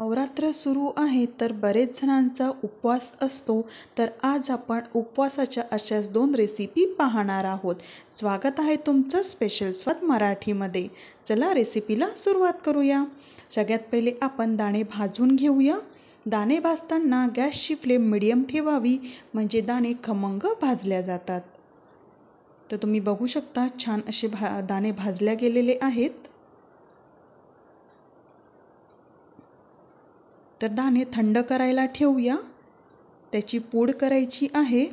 नवरात्र सुरू आहे तर बरेच जणांचा उपवास असतो तर आज आपण उपवासाच्या अशाच दोन रेसिपी पाहणार आहोत स्वागत आहे तुमचं स्पेशल स्वत मराठीमध्ये चला रेसिपीला सुरुवात करूया सगळ्यात पहिले आपण दाणे भाजून घेऊया दाणे भाजताना गॅसची फ्लेम मिडियम ठेवावी म्हणजे दाणे खमंग भाजल्या जातात तर तुम्ही बघू शकता छान असे भा दाणे भाजल्या गेलेले आहेत तर दाणे थंड करायला ठेवूया त्याची पूड करायची आहे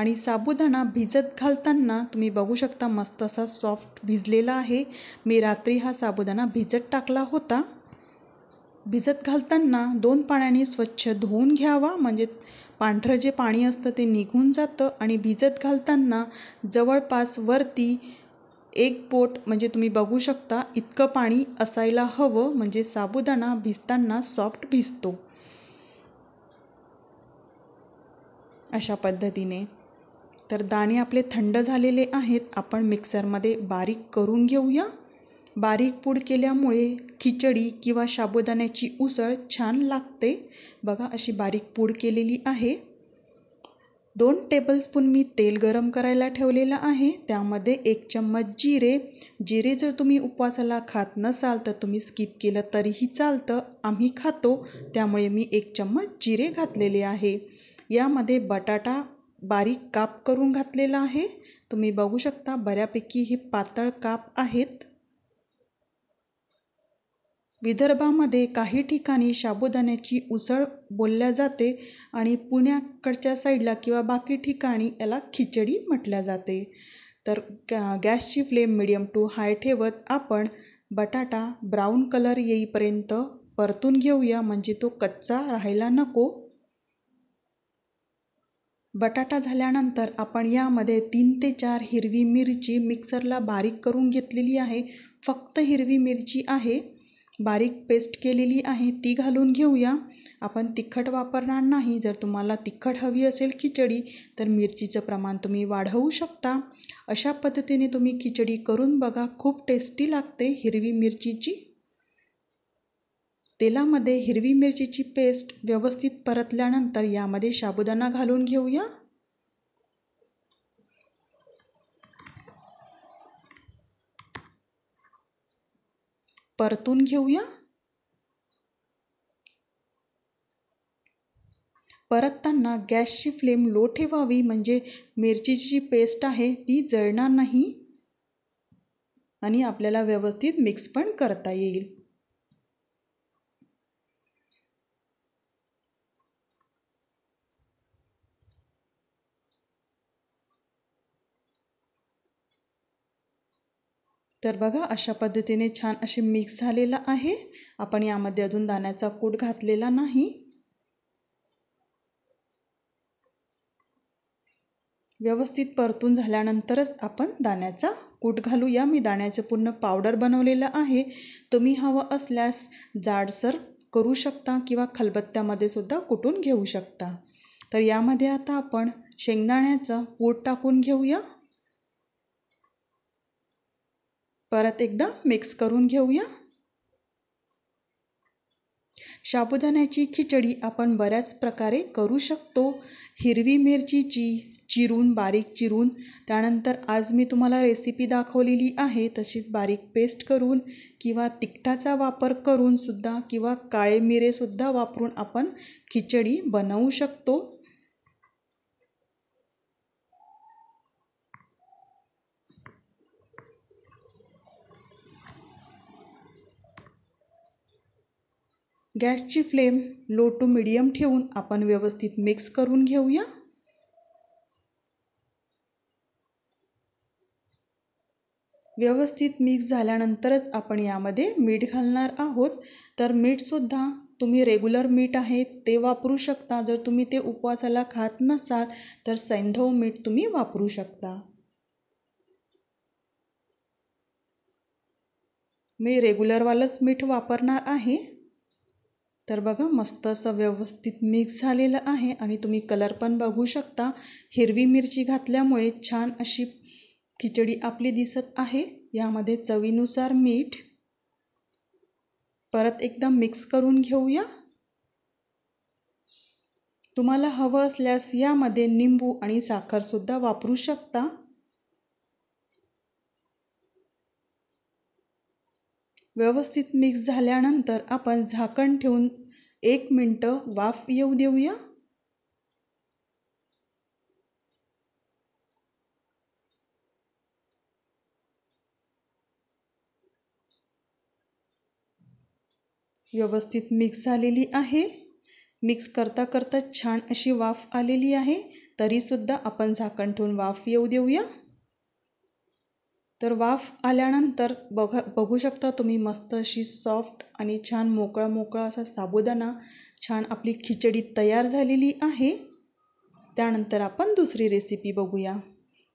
आणि साबुदाणा भिजत घालताना तुम्ही बघू शकता मस्त असा सॉफ्ट भिजलेला आहे मी रात्री हा साबुदाणा भिजत टाकला होता भिजत घालताना दोन पाण्याने स्वच्छ धुवून घ्यावा म्हणजे पांढरं जे पाणी असतं ते निघून जातं आणि भिजत घालताना जवळपास वरती एक बोट म्हणजे तुम्ही बघू शकता इतकं पाणी असायला हवं म्हणजे साबुदाणा भिजताना सॉफ्ट भिजतो अशा पद्धतीने तर दाणे आपले थंड झालेले आहेत आपण मिक्सरमध्ये बारीक करून घेऊया बारीक पूड केल्यामुळे खिचडी किंवा साबुदाण्याची उसळ छान लागते बघा अशी बारीक पूड केलेली आहे दोन टेबलस्पून मी तेल गरम करायला ठेवलेलं आहे त्यामध्ये एक चम्मच जिरे जिरे जर तुम्ही उपवासाला खात नसाल तर तुम्ही स्किप केलं तरीही चालतं आम्ही खातो त्यामुळे मी एक चम्मच जिरे घातलेले आहे यामध्ये बटाटा बारीक काप करून घातलेला आहे तुम्ही बघू शकता बऱ्यापैकी हे पातळ काप आहेत विदर्भामध्ये काही ठिकाणी शाबुदाण्याची उसळ बोलल्या जाते आणि पुण्याकडच्या साईडला किंवा बाकी ठिकाणी याला खिचडी म्हटल्या जाते तर गॅ गॅसची फ्लेम मिडियम टू हाय ठेवत आपण बटाटा ब्राऊन कलर येईपर्यंत परतून घेऊया म्हणजे तो कच्चा राहायला नको बटाटा झाल्यानंतर आपण यामध्ये तीन ते चार हिरवी मिरची मिक्सरला बारीक करून घेतलेली आहे फक्त हिरवी मिरची आहे बारीक पेस्ट केलेली आहे ती घालून घेऊया आपण तिखट वापरणार नाही जर तुम्हाला तिखट हवी असेल खिचडी तर मिरचीचं प्रमाण तुम्ही वाढवू शकता अशा पद्धतीने तुम्ही खिचडी करून बघा खूप टेस्टी लागते हिरवी मिरचीची तेलामध्ये हिरवी मिरचीची पेस्ट व्यवस्थित परतल्यानंतर यामध्ये साबुदाणा घालून घेऊया परतून घेऊया परतताना गॅसची फ्लेम लो ठेवावी म्हणजे मिरचीची जी पेस्ट आहे ती जळणार नाही आणि आपल्याला व्यवस्थित मिक्स पण करता येईल तर बघा अशा पद्धतीने छान असे मिक्स झालेलं आहे आपण यामध्ये अजून दाण्याचा कूट घातलेला नाही व्यवस्थित परतून झाल्यानंतरच आपण दाण्याचा कूट घालूया मी दाण्याचं पूर्ण पावडर बनवलेलं आहे तुम्ही हवं असल्यास जाडसर करू शकता किंवा खलबत्त्यामध्ये सुद्धा कुटून घेऊ शकता तर यामध्ये आता आपण शेंगदाण्याचा पूट टाकून घेऊया परत एकदा मिक्स करून घेऊया शाबुदाण्याची खिचडी आपण बऱ्याच प्रकारे करू शकतो हिरवी मिरचीची चिरून बारीक चिरून त्यानंतर आज मी तुम्हाला रेसिपी दाखवलेली आहे तशीच बारीक पेस्ट करून किंवा तिखटाचा वापर करूनसुद्धा किंवा काळे मिरेसुद्धा वापरून आपण खिचडी बनवू शकतो गॅसची फ्लेम लो टू मीडियम ठेवून आपण व्यवस्थित मिक्स करून घेऊया व्यवस्थित मिक्स झाल्यानंतरच आपण यामध्ये मीठ घालणार आहोत तर मीठसुद्धा तुम्ही रेग्युलर मीठ आहे ते वापरू शकता जर तुम्ही ते उपवासाला खात नसाल तर सैंधव मीठ तुम्ही वापरू शकता मी रेग्युलरवालंच मीठ वापरणार आहे तर बघा मस्त असं व्यवस्थित मिक्स झालेलं आहे आणि तुम्ही कलर पण बघू शकता हिरवी मिरची घातल्यामुळे छान अशी खिचडी आपली दिसत आहे यामध्ये चवीनुसार मीठ परत एकदम मिक्स करून घेऊया तुम्हाला हवं असल्यास यामध्ये निंबू आणि साखरसुद्धा वापरू शकता व्यवस्थित मिक्स झाल्यानंतर आपण झाकण ठेवून एक मिनटं वाफ येऊ देऊया व्यवस्थित मिक्स झालेली आहे मिक्स करता करता छान अशी वाफ आलेली आहे तरीसुद्धा आपण झाकण ठेवून वाफ येऊ देऊया तर वाफ आल्यानंतर बघा बघू शकता तुम्ही मस्त अशी सॉफ्ट आणि छान मोकळा मोकळा असा साबुदाणा छान आपली खिचडी तयार झालेली आहे त्यानंतर आपण दुसरी रेसिपी बघूया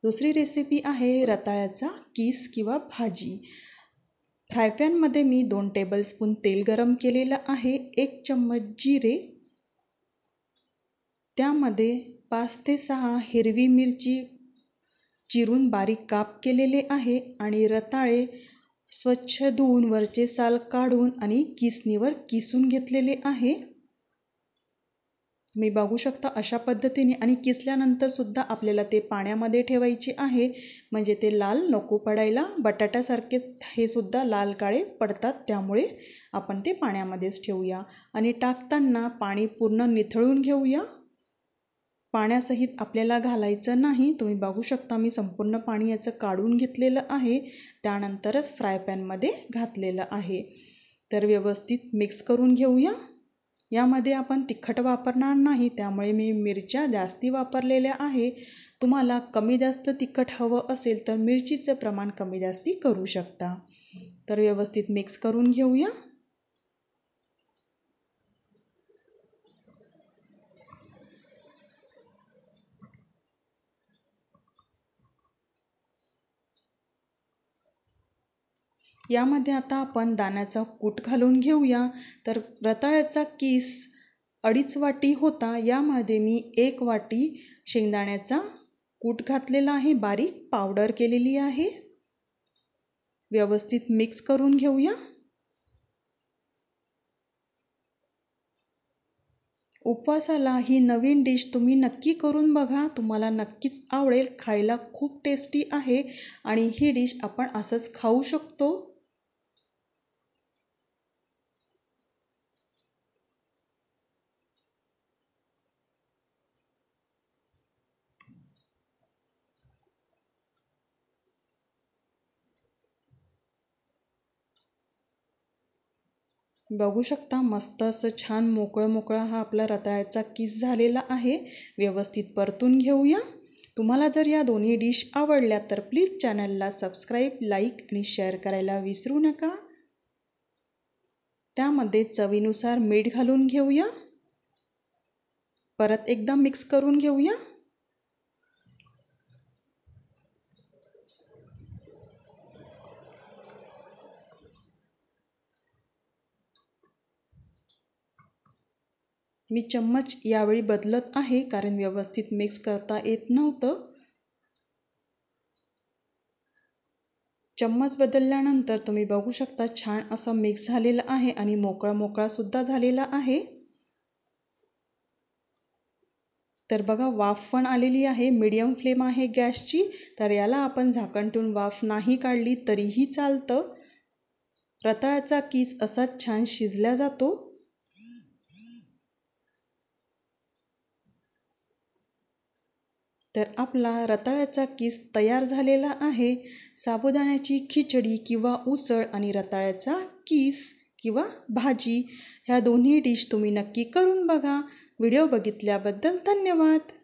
दुसरी रेसिपी आहे रताळ्याचा किस किंवा भाजी फ्रायपॅनमध्ये मी दोन टेबलस्पून तेल गरम केलेलं आहे एक चम्मच जिरे त्यामध्ये पाच ते सहा हिरवी मिरची चिरून बारीक काप केलेले आहे आणि रताळे स्वच्छ धुवून वरचे साल काढून आणि किसणीवर किसून घेतलेले आहे तुम्ही बघू शकता अशा पद्धतीने आणि किसल्यानंतर सुद्धा आपल्याला ते पाण्यामध्ये ठेवायचे आहे म्हणजे ते लाल नको पडायला बटाट्यासारखेच हे सुद्धा लाल काळे पडतात त्यामुळे आपण ते पाण्यामध्येच ठेवूया आणि टाकताना पाणी पूर्ण निथळून घेऊया पाण्यासहित आपल्याला घालायचं नाही तुम्ही बघू शकता मी संपूर्ण पाणी याचं काढून घेतलेलं आहे त्यानंतरच फ्राय पॅनमध्ये घातलेलं आहे तर व्यवस्थित मिक्स करून घेऊया यामध्ये आपण तिखट वापरणार नाही त्यामुळे मी मिरच्या जास्ती वापरलेल्या आहे तुम्हाला कमी जास्त तिखट हवं असेल तर मिरचीचं प्रमाण कमी जास्ती करू शकता तर व्यवस्थित मिक्स करून घेऊया यामध्ये आता आपण दाण्याचा कूट घालून घेऊया तर रताळ्याचा किस अडीच वाटी होता यामध्ये मी एक वाटी शेंगदाण्याचा कूट घातलेला आहे बारीक पावडर केलेली आहे व्यवस्थित मिक्स करून घेऊया उपवासाला ही नवीन डिश तुम्ही नक्की करून बघा तुम्हाला नक्कीच आवडेल खायला खूप टेस्टी आहे आणि ही डिश आपण असंच खाऊ शकतो बघू शकता मस्त असं छान मोकळं मोकळं हा आपला रताळ्याचा किस झालेला आहे व्यवस्थित परतून घेऊया तुम्हाला जर या दोन्ही डिश आवडल्या तर प्लीज चॅनलला सबस्क्राईब लाईक आणि शेअर करायला विसरू नका त्यामध्ये चवीनुसार मीठ घालून घेऊया परत एकदा मिक्स करून घेऊया मी चम्मच यावेळी बदलत आहे कारण व्यवस्थित मिक्स करता येत नव्हतं चम्मच बदलल्यानंतर तुम्ही बघू शकता छान असा मिक्स झालेला आहे आणि मोकळा मोकळासुद्धा झालेला आहे तर बघा वाफ पण आलेली आहे मीडियम फ्लेम आहे गॅसची तर याला आपण झाकणतून वाफ नाही काढली तरीही चालतं रताळ्याचा कीस असाच छान शिजला जातो तर आपला रताळ्याचा किस तयार झालेला आहे साबुदाण्याची खिचडी किंवा उसळ आणि रताळ्याचा किस किंवा भाजी ह्या दोन्ही डिश तुम्ही नक्की करून बघा व्हिडिओ बघितल्याबद्दल धन्यवाद